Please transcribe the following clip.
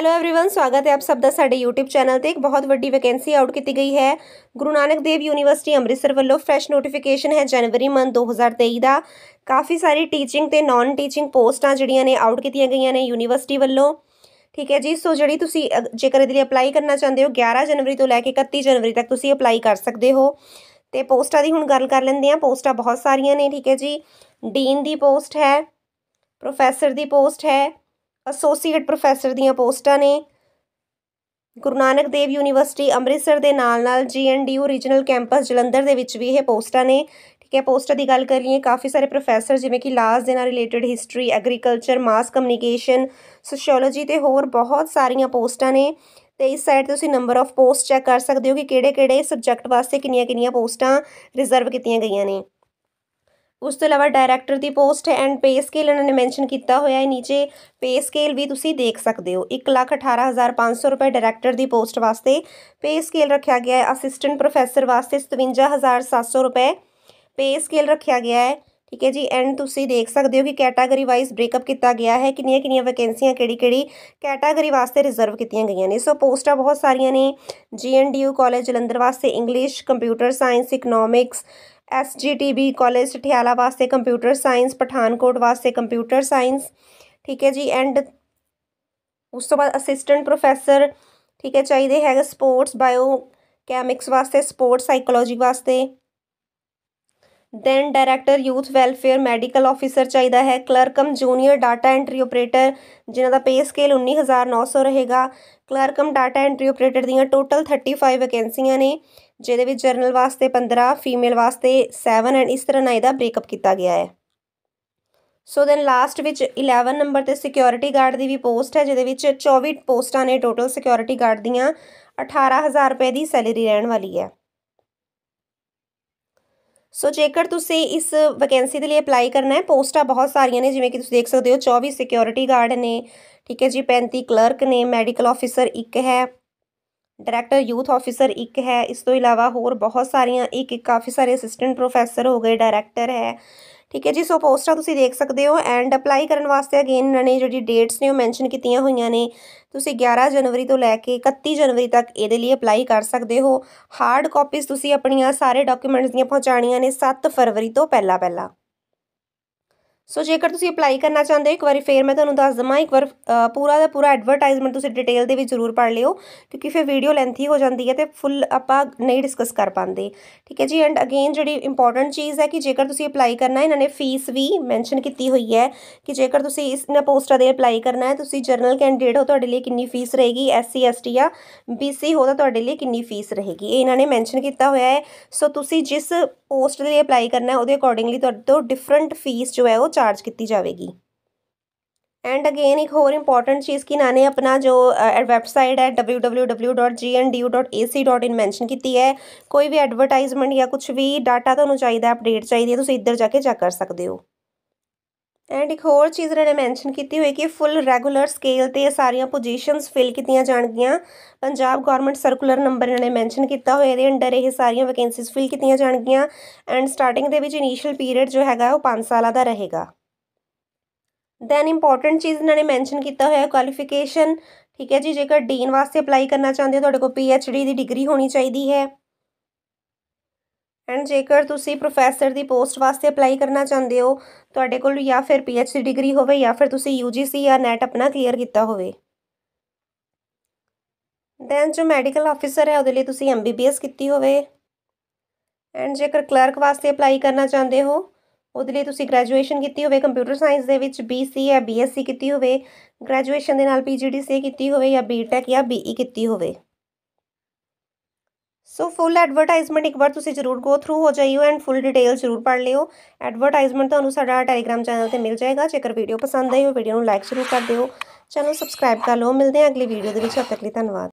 hello everyone स्वागत है आप सबका ਸਾਡੇ YouTube ਚੈਨਲ ਤੇ ਇੱਕ ਬਹੁਤ ਵੱਡੀ ਵੈਕੈਂਸੀ ਆਊਟ ਕੀਤੀ ਗਈ ਹੈ ਗੁਰੂ ਨਾਨਕ ਦੇਵ ਯੂਨੀਵਰਸਿਟੀ ਅੰਮ੍ਰਿਤਸਰ ਵੱਲੋਂ ਫਰੈਸ਼ ਨੋਟੀਫਿਕੇਸ਼ਨ ਹੈ ਜਨਵਰੀ ਮੰਥ 2023 ਦਾ ਕਾਫੀ ਸਾਰੀ ਟੀਚਿੰਗ ਤੇ ਨਾਨ ਟੀਚਿੰਗ ਪੋਸਟਾਂ ਜਿਹੜੀਆਂ ਨੇ ਆਊਟ ਕੀਤੀਆਂ ਗਈਆਂ ਨੇ ਯੂਨੀਵਰਸਿਟੀ ਵੱਲੋਂ ਠੀਕ ਹੈ ਜੀ ਸੋ ਜਿਹੜੀ ਤੁਸੀਂ ਜੇਕਰ ਇਹਦੇ ਲਈ ਅਪਲਾਈ ਕਰਨਾ ਚਾਹੁੰਦੇ ਹੋ 11 ਜਨਵਰੀ ਤੋਂ ਲੈ ਕੇ 31 ਜਨਵਰੀ ਤੱਕ ਤੁਸੀਂ ਅਪਲਾਈ ਕਰ ਸਕਦੇ ਹੋ ਤੇ ਪੋਸਟਾਂ ਦੀ ਹੁਣ ਗੱਲ ਕਰ ਲੈਂਦੇ ਆ ਪੋਸਟਾਂ ਬਹੁਤ ਸਾਰੀਆਂ ਨੇ ਠੀਕ ਹੈ ਜੀ ਡੀਨ ਦੀ ਪੋਸਟ ਹੈ ਪ੍ਰੋਫੈਸਰ ਦੀ ਪੋਸਟ ਹੈ ਐਸੋਸੀਏਟ ਪ੍ਰੋਫੈਸਰ ਦੀਆਂ ਪੋਸਟਾਂ ਨੇ ਗੁਰੂ ਨਾਨਕ ਦੇਵ ਯੂਨੀਵਰਸਿਟੀ ਅੰਮ੍ਰਿਤਸਰ ਦੇ ਨਾਲ-ਨਾਲ ਜੀਐਨਡੀਯੂ ਰੀਜਨਲ ਕੈਂਪਸ ਜਲੰਧਰ ਦੇ ਵਿੱਚ ਵੀ ਇਹ ਪੋਸਟਾਂ ਨੇ ਠੀਕ ਹੈ ਪੋਸਟਾਂ ਦੀ ਗੱਲ ਕਰੀਏ ਕਾਫੀ ਸਾਰੇ ਪ੍ਰੋਫੈਸਰ ਜਿਵੇਂ ਕਿ ਲਾਸ ਦੇ ਨਾਲ related history agriculture mass communication sociology ਤੇ ਹੋਰ ਬਹੁਤ ਸਾਰੀਆਂ ਪੋਸਟਾਂ ਨੇ ਤੇ ਇਸ ਸਾਈਟ ਤੇ ਤੁਸੀਂ ਨੰਬਰ ਆਫ ਪੋਸਟ ਚੈੱਕ ਕਰ ਸਕਦੇ ਹੋ ਕਿ ਕਿਹੜੇ-ਕਿਹੜੇ ਸਬਜੈਕਟ ਵਾਸਤੇ ਕਿੰਨੀਆਂ-ਕਿੰਨੀਆਂ ਪੋਸਟਾਂ ਰਿਜ਼ਰਵ ਕੀਤੀਆਂ ਗਈਆਂ ਨੇ उस तो अलावा डायरैक्टर की पोस्ट है एंड पे स्केल इन्होंने मैनशन किया हो नीचे पे स्केल भी तुम देख सकते हो एक लख अठारह हज़ार पांच सौ रुपए डायरैक्टर की पोस्ट वास्ते पे स्केल रख्या गया है असिटेंट प्रोफेसर वास्ते सतवंजा हज़ार सात सौ रुपए पे स्केल रख्या गया है ठीक है जी एंड तुम देख सकते हो कि कैटागरी वाइज ब्रेकअप किया गया है किनिया कि वैकेंसियां कि कैटागरी वास्ते रिजर्व की गई ने सो पोस्टा बहुत सारिया ने G N D U college Jalandhar वास्ते English computer science economics SGTB college Thiala ਵਾਸਤੇ ਕੰਪਿਊਟਰ ਸਾਇੰਸ ਪਠਾਨਕੋਟ ਵਾਸਤੇ ਕੰਪਿਊਟਰ ਸਾਇੰਸ ਠੀਕ ਹੈ ਜੀ ਐਂਡ ਉਸ ਤੋਂ ਬਾਅਦ ਅਸਿਸਟੈਂਟ ਪ੍ਰੋਫੈਸਰ ਠੀਕ ਹੈ ਚਾਹੀਦੇ ਹੈਗਾ ਸਪੋਰਟਸ ਬਾਇਓ ਕੈਮਿਕਸ ਵਾਸਤੇ ਸਪੋਰਟਸ ਸਾਈਕੋਲੋਜੀ ਵਾਸਤੇ then director youth welfare medical officer ਚਾਹੀਦਾ ਹੈ clerk cum junior data entry operator ਜਿਨ੍ਹਾਂ ਦਾ ਪੇ ਸਕੇਲ 19900 ਰਹੇਗਾ ਕਲਰਕਮ ਡਾਟਾ ਐਂਟਰੀ ਆਪਰੇਟਰ ਦੀਆਂ ਟੋਟਲ 35 ਵੈਕੈਂਸੀਆਂ ਨੇ ਜਿਹਦੇ ਵਿੱਚ ਜਰਨਲ ਵਾਸਤੇ 15 ਫੀਮੇਲ ਵਾਸਤੇ 7 ਐਂਡ ਇਸ ਤਰ੍ਹਾਂ ਨਾਲ ਇਹਦਾ ਬ੍ਰੇਕਅਪ ਕੀਤਾ ਗਿਆ ਹੈ ਸੋ ਦੈਨ ਲਾਸਟ ਵਿੱਚ 11 ਨੰਬਰ ਤੇ ਸਿਕਿਉਰਿਟੀ ਗਾਰਡ ਦੀ ਵੀ ਪੋਸਟ ਹੈ ਜਿਹਦੇ ਵਿੱਚ 24 ਪੋਸਟਾਂ ਨੇ ਟੋਟਲ ਸਿਕਿਉਰਿਟੀ ਗਾਰਡ ਦੀਆਂ 18000 ਰੁਪਏ ਦੀ ਸੈਲਰੀ ਰਹਿਣ ਵਾਲੀ ਹੈ ਸੋ ਜੇਕਰ ਤੁਸੀਂ ਇਸ ਵੈਕੈਂਸੀ ਦੇ ਲਈ ਅਪਲਾਈ ਕਰਨਾ ਹੈ ਪੋਸਟਾਂ ਬਹੁਤ ਸਾਰੀਆਂ ਨੇ ਜਿਵੇਂ ਕਿ ਤੁਸੀਂ ਦੇਖ ਸਕਦੇ ਹੋ 24 ਸਿਕਿਉਰਿਟੀ ਗਾਰਡ ਨੇ ਠੀਕ ਹੈ ਜੀ 35 ਕਲਰਕ ਨੇ ਮੈਡੀਕਲ ਆਫੀਸਰ ਇੱਕ ਹੈ ਡਾਇਰੈਕਟਰ ਯੂਥ ਆਫੀਸਰ ਇੱਕ ਹੈ ਇਸ ਤੋਂ ਇਲਾਵਾ ਹੋਰ ਬਹੁਤ ਸਾਰੀਆਂ ਇੱਕ ਇੱਕ ਕਾਫੀ ਸਾਰੇ ਅਸਿਸਟੈਂਟ ਪ੍ਰੋਫੈਸਰ ਹੋ ਗਏ ਡਾਇਰੈਕਟਰ ਹੈ ਠੀਕ ਹੈ ਜੀ ਸੋ ਪੋਸਟਾਂ ਤੁਸੀਂ ਦੇਖ ਸਕਦੇ ਹੋ ਐਂਡ ਅਪਲਾਈ ਕਰਨ ਵਾਸਤੇ ਅਗੇਨ ਇਹਨਾਂ ਨੇ ਜਿਹੜੀ ਡੇਟਸ ਨੇ ਉਹ ਮੈਂਸ਼ਨ ਕੀਤੀਆਂ ਹੋਈਆਂ ਨੇ ਤੁਸੀਂ 11 ਜਨਵਰੀ ਤੋਂ ਲੈ ਕੇ 31 ਜਨਵਰੀ ਤੱਕ ਇਹਦੇ ਲਈ ਅਪਲਾਈ ਕਰ ਸਕਦੇ ਹੋ ਹਾਰਡ ਕਾਪੀਜ਼ ਤੁਸੀਂ ਆਪਣੀਆਂ ਸਾਰੇ ਡਾਕੂਮੈਂਟਸ ਦੀਆਂ ਪਹੁੰਚਾਣੀਆਂ ਨੇ 7 ਫਰਵਰੀ ਤੋਂ ਪਹਿਲਾਂ ਪਹਿਲਾਂ ਸੋ ਜੇਕਰ ਤੁਸੀਂ ਅਪਲਾਈ ਕਰਨਾ ਚਾਹੁੰਦੇ ਹੋ ਇੱਕ ਵਾਰੀ ਫੇਰ ਮੈਂ ਤੁਹਾਨੂੰ ਦੱਸ ਦਵਾਂ ਇੱਕ ਵਾਰ ਪੂਰਾ ਦਾ ਪੂਰਾ ਐਡਵਰਟਾਈਜ਼ਮੈਂਟ ਤੁਸੀਂ ਡਿਟੇਲ ਦੇ ਵਿੱਚ ਜ਼ਰੂਰ ਪੜ੍ਹ ਲਿਓ ਕਿਉਂਕਿ ਫਿਰ ਵੀਡੀਓ ਲੈਂਥੀ ਹੋ ਜਾਂਦੀ ਹੈ ਤੇ ਫੁੱਲ ਆਪਾਂ ਨਹੀਂ ਡਿਸਕਸ ਕਰ ਪਾਉਂਦੇ ਠੀਕ ਹੈ ਜੀ ਐਂਡ ਅਗੇਨ ਜਿਹੜੀ ਇੰਪੋਰਟੈਂਟ ਚੀਜ਼ ਹੈ ਕਿ ਜੇਕਰ ਤੁਸੀਂ ਅਪਲਾਈ ਕਰਨਾ ਇਹਨਾਂ ਨੇ ਫੀਸ ਵੀ ਮੈਂਸ਼ਨ ਕੀਤੀ ਹੋਈ ਹੈ ਕਿ ਜੇਕਰ ਤੁਸੀਂ ਇਸ ਨਾ ਪੋਸਟਾਂ ਦੇ ਅਪਲਾਈ ਕਰਨਾ ਹੈ ਤੁਸੀਂ ਜਰਨਲ ਕੈਂਡੀਡੇਟ ਹੋ ਤੁਹਾਡੇ ਲਈ ਕਿੰਨੀ ਫੀਸ ਰਹੇਗੀ ਐਸਸੀ ਐਸਟੀ ਆ ਬੀਸੀ ਹੋ ਤਾਂ ਤੁਹਾਡੇ ਲਈ ਕਿੰਨੀ ਫੀਸ ਰਹੇਗੀ ਇਹ ਇਹਨਾਂ ਨੇ ਮੈਂਸ਼ਨ ਕੀਤਾ ਹੋਇਆ ਹੈ ਸੋ ਤੁਸੀਂ ਜਿਸ ਪੋਸਟ ਦੇ ਲਈ ਅਪਲਾਈ ਕਰਨਾ ਹੈ ਉਹਦੇ ਅਕੋਰਡਿੰਗਲੀ ਤੁਹਾਡੇ ਤੋਂ ਡਿਫਰੈਂਟ ਫੀਸ ਜੋ ਹੈ ਉਹ ਚਾਰਜ ਕੀਤੀ ਜਾਵੇਗੀ ਐਂਡ ਅਗੇਨ ਇੱਕ ਹੋਰ ਇੰਪੋਰਟੈਂਟ ਚੀਜ਼ ਕਿ ਨਾਨੇ ਆਪਣਾ ਜੋ ਵੈਬਸਾਈਟ ਹੈ www.gndu.ac.in ਮੈਂਸ਼ਨ ਕੀਤੀ ਹੈ ਕੋਈ ਵੀ ਐਡਵਰਟਾਈਜ਼ਮੈਂਟ ਜਾਂ ਕੁਝ ਵੀ ਡਾਟਾ ਤੁਹਾਨੂੰ ਚਾਹੀਦਾ ਅਪਡੇਟ ਚਾਹੀਦੀ ਹੈ ਤੁਸੀਂ ਇੱਧਰ ਜਾ ਕੇ ਚੈੱਕ ਕਰ ਸਕਦੇ ਹੋ ਐਂਡ ਇੱਕ ਹੋਰ ਚੀਜ਼ ਇਹਨਾਂ ਨੇ ਮੈਂਸ਼ਨ ਕੀਤੀ ਹੋਈ ਕਿ ਫੁੱਲ ਰੈਗੂਲਰ ਸਕੇਲ ਤੇ ਸਾਰੀਆਂ ਪੋਜੀਸ਼ਨਸ ਫਿਲ ਕੀਤੀਆਂ ਜਾਣਗੀਆਂ ਪੰਜਾਬ ਗਵਰਨਮੈਂਟ ਸਰਕੂਲਰ ਨੰਬਰ ਇਹਨਾਂ ਨੇ ਮੈਂਸ਼ਨ ਕੀਤਾ ਹੋਇਆ ਇਹਦੇ ਅੰਡਰ ਇਹ ਸਾਰੀਆਂ ਵੈਕੈਂਸੀਜ਼ ਫਿਲ ਕੀਤੀਆਂ ਜਾਣਗੀਆਂ ਐਂਡ ਸਟਾਰਟਿੰਗ ਦੇ ਵਿੱਚ ਇਨੀਸ਼ੀਅਲ ਪੀਰੀਅਡ ਜੋ ਹੈਗਾ ਉਹ 5 ਸਾਲਾਂ ਦਾ ਰਹੇਗਾ ਦੈਨ ਇੰਪੋਰਟੈਂਟ ਚੀਜ਼ ਇਹਨਾਂ ਨੇ ਮੈਂਸ਼ਨ ਕੀਤਾ ਹੋਇਆ ਕੁਆਲੀਫਿਕੇਸ਼ਨ ਠੀਕ ਹੈ ਜੀ ਜੇਕਰ ਡੀਨ ਵਾਸਤੇ ਅਪਲਾਈ ਕਰਨਾ ਚਾਹੁੰਦੇ ਹੋ ਤੁਹਾਡੇ ਕੋਲ ਪੀਐਚਡੀ ਦੀ ਡਿਗਰੀ ਹੋਣੀ ਚਾਹੀਦੀ ਹੈ ਐਂਡ ਜੇਕਰ ਤੁਸੀਂ ਪ੍ਰੋਫੈਸਰ ਦੀ ਪੋਸਟ ਵਾਸਤੇ ਅਪਲਾਈ ਕਰਨਾ ਚਾਹੁੰਦੇ ਹੋ ਤੁਹਾਡੇ ਕੋਲ ਜਾਂ ਫਿਰ ਪੀਐਚਡੀ ਡਿਗਰੀ ਹੋਵੇ ਜਾਂ ਫਿਰ ਤੁਸੀਂ ਯੂਜੀਸੀ ਜਾਂ ਨੈਟ ਆਪਣਾ ਕਲੀਅਰ ਕੀਤਾ ਹੋਵੇ ਦੈਨ ਜੋ ਮੈਡੀਕਲ ਆਫੀਸਰ ਹੈ ਉਹਦੇ ਲਈ ਤੁਸੀਂ ਐਮਬੀਬੀਐਸ ਕੀਤੀ ਹੋਵੇ ਐਂਡ ਜੇਕਰ ਕਲਰਕ ਵਾਸਤੇ ਅਪਲਾਈ ਕਰਨਾ ਚਾਹੁੰਦੇ ਹੋ ਉਹਦੇ ਲਈ ਤੁਸੀਂ ਗ੍ਰੈਜੂਏਸ਼ਨ ਕੀਤੀ ਹੋਵੇ ਕੰਪਿਊਟਰ ਸਾਇੰਸ ਦੇ ਵਿੱਚ ਬੀਸੀ ਜਾਂ ਬੀਐਸਸੀ ਕੀਤੀ ਹੋਵੇ ਗ੍ਰੈਜੂਏਸ਼ਨ ਦੇ ਨਾਲ ਪੀਜੀਡੀਸੀ ਕੀਤੀ ਹੋਵੇ ਜਾਂ ਬੀਟੈਕ ਜਾਂ ਬੀਈ e ਕੀਤੀ ਹੋਵੇ ਸੋ ਫੁੱਲ ਐਡਵਰਟਾਈਜ਼ਮੈਂਟ ਇੱਕ ਵਾਰ ਤੁਸੀਂ ਜ਼ਰੂਰ ਗੋ ਥਰੂ ਹੋ ਜਾਈਓ ਐਂਡ ਫੁੱਲ ਡਿਟੇਲ ਜ਼ਰੂਰ ਪੜ੍ਹ ਲਿਓ ਐਡਵਰਟਾਈਜ਼ਮੈਂਟ ਤੁਹਾਨੂੰ ਸਾਡਾ ਟੈਲੀਗ੍ਰam ਚੈਨਲ ਤੇ ਮਿਲ ਜਾਏਗਾ ਜੇਕਰ ਵੀਡੀਓ ਪਸੰਦ ਆਈ ਹੋ ਵੀਡੀਓ ਨੂੰ ਲਾਈਕ ਜ਼ਰੂਰ ਕਰ ਦਿਓ ਚੈਨਲ ਸਬਸਕ੍ਰਾਈਬ ਕਰ ਲਓ ਮਿਲਦੇ ਹਾਂ ਅਗਲੀ ਵੀਡੀਓ ਦੇ ਵਿੱਚ ਤੱਕ ਲਈ ਧੰਨਵਾਦ